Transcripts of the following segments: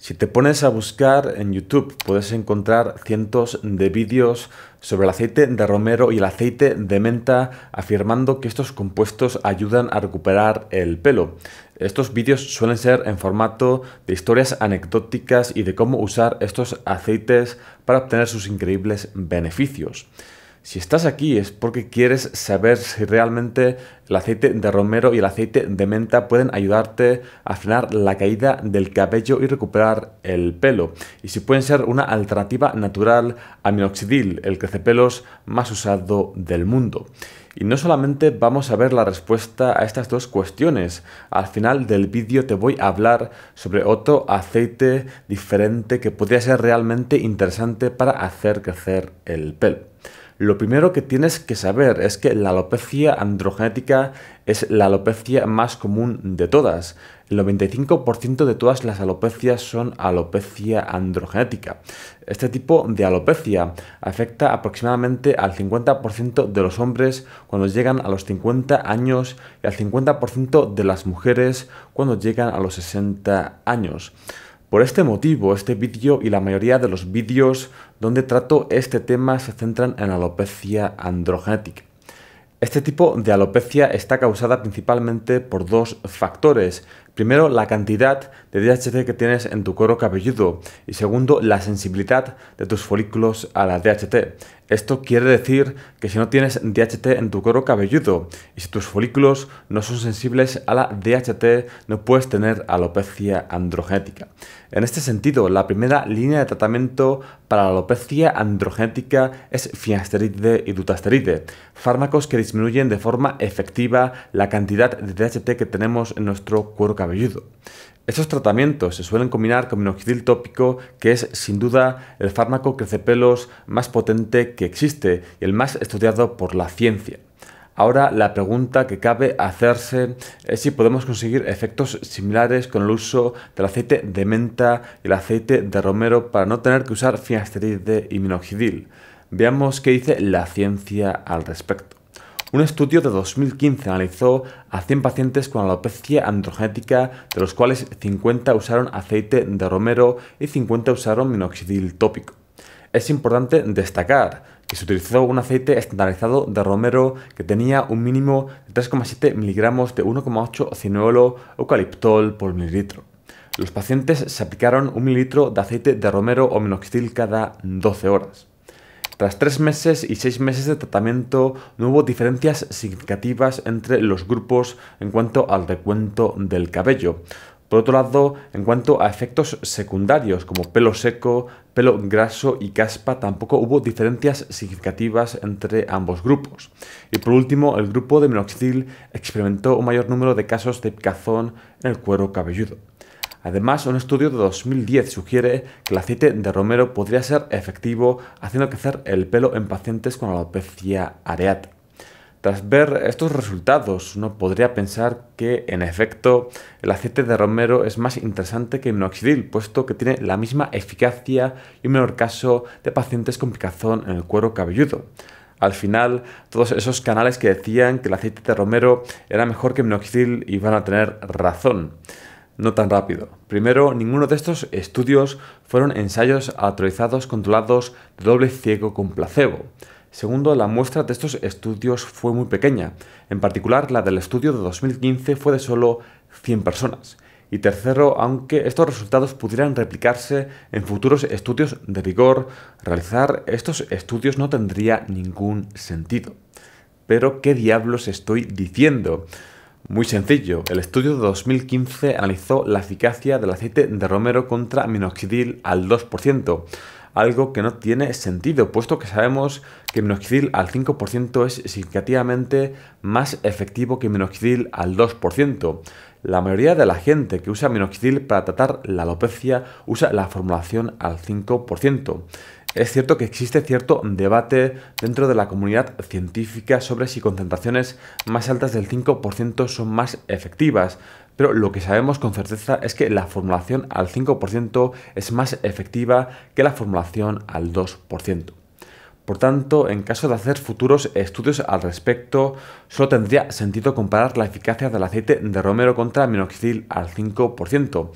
Si te pones a buscar en YouTube, puedes encontrar cientos de vídeos sobre el aceite de romero y el aceite de menta, afirmando que estos compuestos ayudan a recuperar el pelo. Estos vídeos suelen ser en formato de historias anecdóticas y de cómo usar estos aceites para obtener sus increíbles beneficios. Si estás aquí es porque quieres saber si realmente el aceite de romero y el aceite de menta pueden ayudarte a frenar la caída del cabello y recuperar el pelo. Y si pueden ser una alternativa natural a minoxidil, el pelos más usado del mundo. Y no solamente vamos a ver la respuesta a estas dos cuestiones, al final del vídeo te voy a hablar sobre otro aceite diferente que podría ser realmente interesante para hacer crecer el pelo. Lo primero que tienes que saber es que la alopecia androgenética es la alopecia más común de todas. El 95% de todas las alopecias son alopecia androgenética. Este tipo de alopecia afecta aproximadamente al 50% de los hombres cuando llegan a los 50 años y al 50% de las mujeres cuando llegan a los 60 años. Por este motivo, este vídeo y la mayoría de los vídeos donde trato este tema se centran en alopecia androgenética. Este tipo de alopecia está causada principalmente por dos factores, Primero, la cantidad de DHT que tienes en tu cuero cabelludo y segundo, la sensibilidad de tus folículos a la DHT. Esto quiere decir que si no tienes DHT en tu cuero cabelludo y si tus folículos no son sensibles a la DHT, no puedes tener alopecia androgenética. En este sentido, la primera línea de tratamiento para la alopecia androgenética es finasteride y dutasteride, fármacos que disminuyen de forma efectiva la cantidad de DHT que tenemos en nuestro cuero cabelludo. Estos tratamientos se suelen combinar con minoxidil tópico, que es sin duda el fármaco crecepelos más potente que existe y el más estudiado por la ciencia. Ahora la pregunta que cabe hacerse es si podemos conseguir efectos similares con el uso del aceite de menta y el aceite de romero para no tener que usar finasteride y minoxidil. Veamos qué dice la ciencia al respecto. Un estudio de 2015 analizó a 100 pacientes con alopecia androgenética, de los cuales 50 usaron aceite de romero y 50 usaron minoxidil tópico. Es importante destacar que se utilizó un aceite estandarizado de romero que tenía un mínimo de 3,7 miligramos de 1,8 cineolo eucaliptol por mililitro. Los pacientes se aplicaron un mililitro de aceite de romero o minoxidil cada 12 horas. Tras tres meses y seis meses de tratamiento, no hubo diferencias significativas entre los grupos en cuanto al recuento del cabello. Por otro lado, en cuanto a efectos secundarios como pelo seco, pelo graso y caspa, tampoco hubo diferencias significativas entre ambos grupos. Y por último, el grupo de minoxidil experimentó un mayor número de casos de picazón en el cuero cabelludo. Además, un estudio de 2010 sugiere que el aceite de romero podría ser efectivo haciendo crecer el pelo en pacientes con alopecia areata. Tras ver estos resultados, uno podría pensar que, en efecto, el aceite de romero es más interesante que el minoxidil, puesto que tiene la misma eficacia y un menor caso de pacientes con picazón en el cuero cabelludo. Al final, todos esos canales que decían que el aceite de romero era mejor que el minoxidil iban a tener razón no tan rápido. Primero, ninguno de estos estudios fueron ensayos autorizados controlados de doble ciego con placebo. Segundo, la muestra de estos estudios fue muy pequeña. En particular, la del estudio de 2015 fue de solo 100 personas. Y tercero, aunque estos resultados pudieran replicarse en futuros estudios de rigor, realizar estos estudios no tendría ningún sentido. Pero, ¿qué diablos estoy diciendo? Muy sencillo, el estudio de 2015 analizó la eficacia del aceite de romero contra minoxidil al 2%, algo que no tiene sentido, puesto que sabemos que minoxidil al 5% es significativamente más efectivo que minoxidil al 2%. La mayoría de la gente que usa minoxidil para tratar la alopecia usa la formulación al 5%. Es cierto que existe cierto debate dentro de la comunidad científica sobre si concentraciones más altas del 5% son más efectivas, pero lo que sabemos con certeza es que la formulación al 5% es más efectiva que la formulación al 2%. Por tanto, en caso de hacer futuros estudios al respecto, solo tendría sentido comparar la eficacia del aceite de romero contra minoxidil al 5%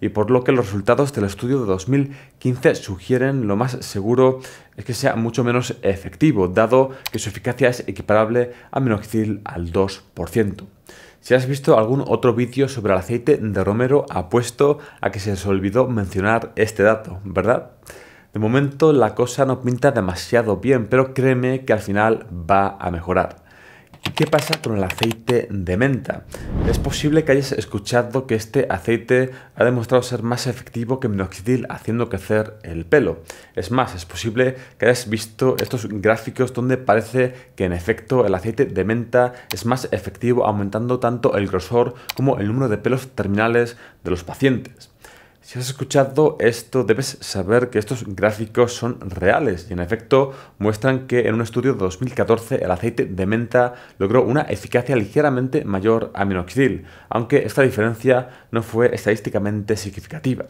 y por lo que los resultados del estudio de 2015 sugieren lo más seguro es que sea mucho menos efectivo, dado que su eficacia es equiparable a minoxidil al 2%. Si has visto algún otro vídeo sobre el aceite de romero, apuesto a que se les olvidó mencionar este dato, ¿verdad? De momento la cosa no pinta demasiado bien, pero créeme que al final va a mejorar. ¿Qué pasa con el aceite de menta? Es posible que hayas escuchado que este aceite ha demostrado ser más efectivo que minoxidil haciendo crecer el pelo. Es más, es posible que hayas visto estos gráficos donde parece que en efecto el aceite de menta es más efectivo aumentando tanto el grosor como el número de pelos terminales de los pacientes. Si has escuchado esto, debes saber que estos gráficos son reales y en efecto muestran que en un estudio de 2014 el aceite de menta logró una eficacia ligeramente mayor a minoxidil, aunque esta diferencia no fue estadísticamente significativa.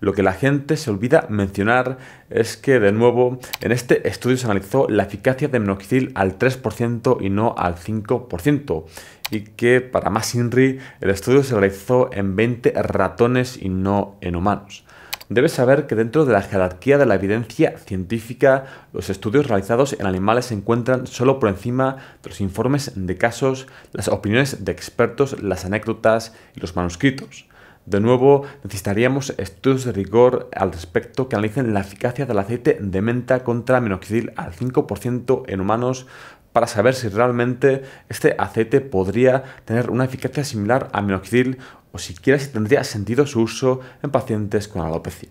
Lo que la gente se olvida mencionar es que, de nuevo, en este estudio se analizó la eficacia de minoxidil al 3% y no al 5% y que para más INRI el estudio se realizó en 20 ratones y no en humanos. Debes saber que dentro de la jerarquía de la evidencia científica, los estudios realizados en animales se encuentran solo por encima de los informes de casos, las opiniones de expertos, las anécdotas y los manuscritos. De nuevo, necesitaríamos estudios de rigor al respecto que analicen la eficacia del aceite de menta contra minoxidil al 5% en humanos para saber si realmente este aceite podría tener una eficacia similar a minoxidil o siquiera si tendría sentido su uso en pacientes con alopecia.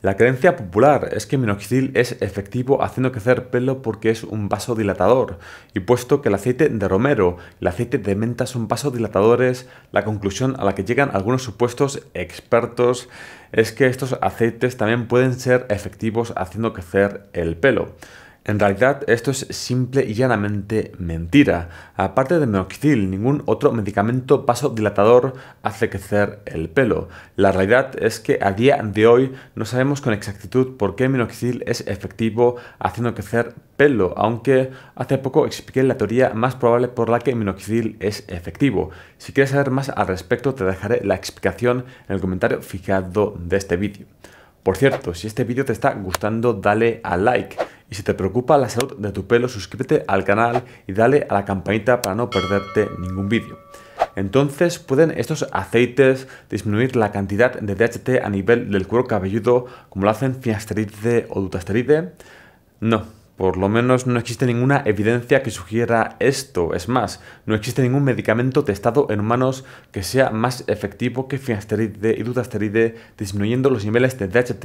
La creencia popular es que minoxidil es efectivo haciendo crecer pelo porque es un vasodilatador, y puesto que el aceite de romero y el aceite de menta son vasodilatadores, la conclusión a la que llegan algunos supuestos expertos es que estos aceites también pueden ser efectivos haciendo crecer el pelo. En realidad esto es simple y llanamente mentira. Aparte de minoxidil, ningún otro medicamento vasodilatador hace crecer el pelo. La realidad es que a día de hoy no sabemos con exactitud por qué minoxidil es efectivo haciendo crecer pelo, aunque hace poco expliqué la teoría más probable por la que minoxidil es efectivo. Si quieres saber más al respecto te dejaré la explicación en el comentario fijado de este vídeo. Por cierto, si este vídeo te está gustando dale a like y si te preocupa la salud de tu pelo, suscríbete al canal y dale a la campanita para no perderte ningún vídeo. Entonces, ¿pueden estos aceites disminuir la cantidad de DHT a nivel del cuero cabelludo como lo hacen finasteride o dutasteride? No, por lo menos no existe ninguna evidencia que sugiera esto. Es más, no existe ningún medicamento testado en humanos que sea más efectivo que finasteride y dutasteride, disminuyendo los niveles de DHT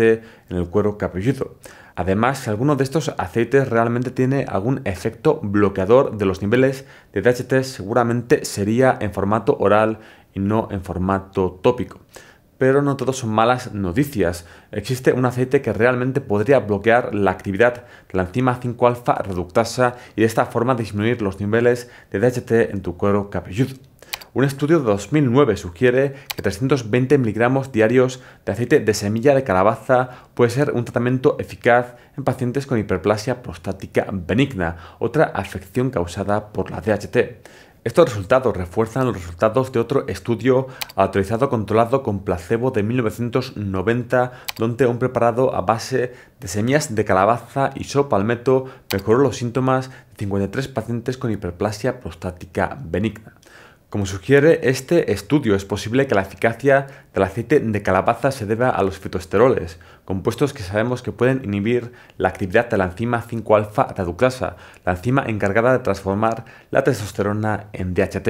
en el cuero cabelludo. Además, si alguno de estos aceites realmente tiene algún efecto bloqueador de los niveles de DHT, seguramente sería en formato oral y no en formato tópico pero no todo son malas noticias. Existe un aceite que realmente podría bloquear la actividad de la enzima 5-alfa reductasa y de esta forma disminuir los niveles de DHT en tu cuero cabelludo. Un estudio de 2009 sugiere que 320 miligramos diarios de aceite de semilla de calabaza puede ser un tratamiento eficaz en pacientes con hiperplasia prostática benigna, otra afección causada por la DHT. Estos resultados refuerzan los resultados de otro estudio autorizado controlado con placebo de 1990, donde un preparado a base de semillas de calabaza y sopalmeto mejoró los síntomas de 53 pacientes con hiperplasia prostática benigna. Como sugiere este estudio, es posible que la eficacia del aceite de calabaza se deba a los fitoesteroles, compuestos que sabemos que pueden inhibir la actividad de la enzima 5-alfa reductasa, la enzima encargada de transformar la testosterona en DHT.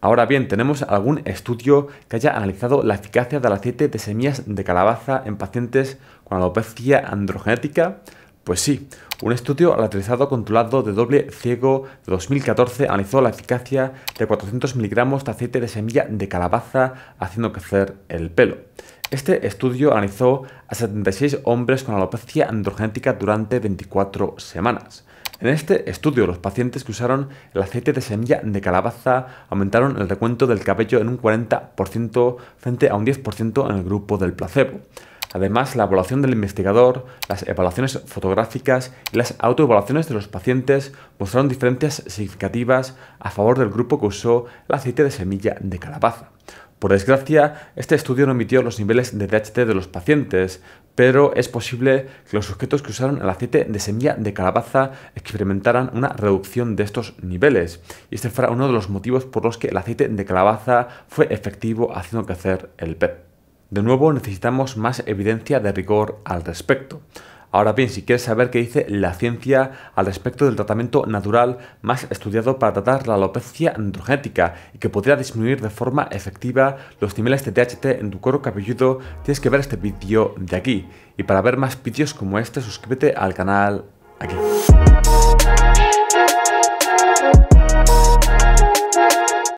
Ahora bien, ¿tenemos algún estudio que haya analizado la eficacia del aceite de semillas de calabaza en pacientes con alopecia androgenética? Pues sí, un estudio lateralizado controlado de doble ciego de 2014 analizó la eficacia de 400 miligramos de aceite de semilla de calabaza haciendo crecer el pelo. Este estudio analizó a 76 hombres con alopecia androgenética durante 24 semanas. En este estudio, los pacientes que usaron el aceite de semilla de calabaza aumentaron el recuento del cabello en un 40% frente a un 10% en el grupo del placebo. Además, la evaluación del investigador, las evaluaciones fotográficas y las autoevaluaciones de los pacientes mostraron diferencias significativas a favor del grupo que usó el aceite de semilla de calabaza. Por desgracia, este estudio no emitió los niveles de DHT de los pacientes, pero es posible que los sujetos que usaron el aceite de semilla de calabaza experimentaran una reducción de estos niveles, y este fuera uno de los motivos por los que el aceite de calabaza fue efectivo haciendo crecer el PEP. E de nuevo necesitamos más evidencia de rigor al respecto. Ahora bien, si quieres saber qué dice la ciencia al respecto del tratamiento natural más estudiado para tratar la alopecia androgenética y que podría disminuir de forma efectiva los niveles de THT en tu cuero cabelludo, tienes que ver este vídeo de aquí. Y para ver más vídeos como este, suscríbete al canal aquí.